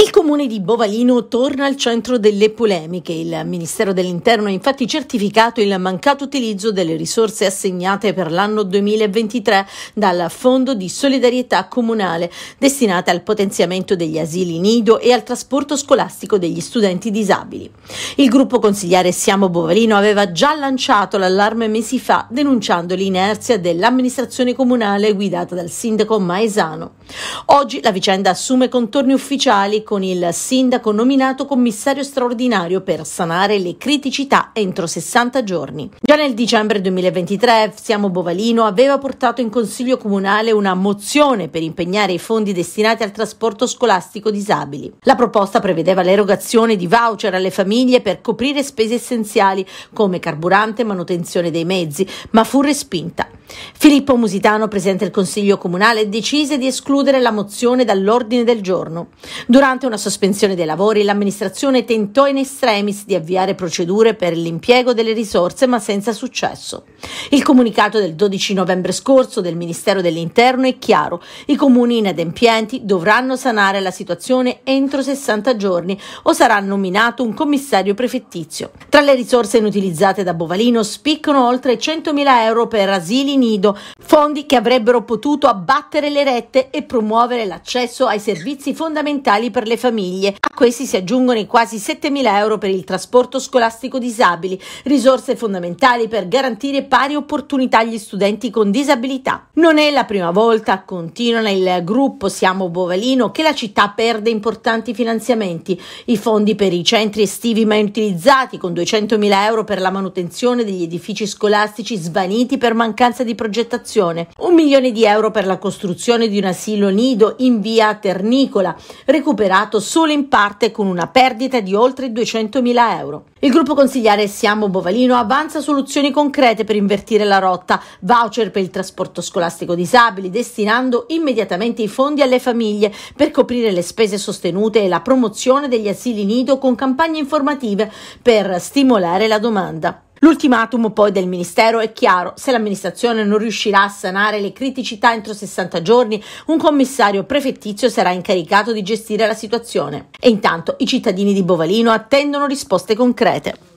Il comune di Bovalino torna al centro delle polemiche. Il Ministero dell'Interno ha infatti certificato il mancato utilizzo delle risorse assegnate per l'anno 2023 dal Fondo di solidarietà comunale, destinate al potenziamento degli asili nido e al trasporto scolastico degli studenti disabili. Il gruppo consigliare Siamo Bovalino aveva già lanciato l'allarme mesi fa denunciando l'inerzia dell'amministrazione comunale guidata dal sindaco Maesano. Oggi la vicenda assume contorni ufficiali con il sindaco nominato commissario straordinario per sanare le criticità entro 60 giorni. Già nel dicembre 2023 Siamo Bovalino aveva portato in Consiglio Comunale una mozione per impegnare i fondi destinati al trasporto scolastico disabili. La proposta prevedeva l'erogazione di voucher alle famiglie per coprire spese essenziali come carburante e manutenzione dei mezzi, ma fu respinta. Filippo Musitano, presidente del Consiglio Comunale, decise di escludere la mozione dall'ordine del giorno. Durante una sospensione dei lavori, l'amministrazione tentò in estremis di avviare procedure per l'impiego delle risorse, ma senza successo. Il comunicato del 12 novembre scorso del Ministero dell'Interno è chiaro: i comuni inadempienti dovranno sanare la situazione entro 60 giorni o sarà nominato un commissario prefettizio. Tra le risorse inutilizzate da Bovalino spiccano oltre 100.000 euro per asili nido, fondi che avrebbero potuto abbattere le rette e promuovere l'accesso ai servizi fondamentali per le famiglie. A questi si aggiungono i quasi 7.000 euro per il trasporto scolastico disabili, risorse fondamentali per garantire pari opportunità agli studenti con disabilità. Non è la prima volta, continua nel gruppo Siamo Bovalino, che la città perde importanti finanziamenti. I fondi per i centri estivi mai utilizzati, con 200.000 euro per la manutenzione degli edifici scolastici svaniti per mancanza di di progettazione, un milione di euro per la costruzione di un asilo nido in via Ternicola, recuperato solo in parte con una perdita di oltre 200.000 euro. Il gruppo consigliare Siamo Bovalino avanza soluzioni concrete per invertire la rotta, voucher per il trasporto scolastico disabili, destinando immediatamente i fondi alle famiglie per coprire le spese sostenute e la promozione degli asili nido con campagne informative per stimolare la domanda. L'ultimatum poi del Ministero è chiaro, se l'amministrazione non riuscirà a sanare le criticità entro 60 giorni, un commissario prefettizio sarà incaricato di gestire la situazione. E intanto i cittadini di Bovalino attendono risposte concrete.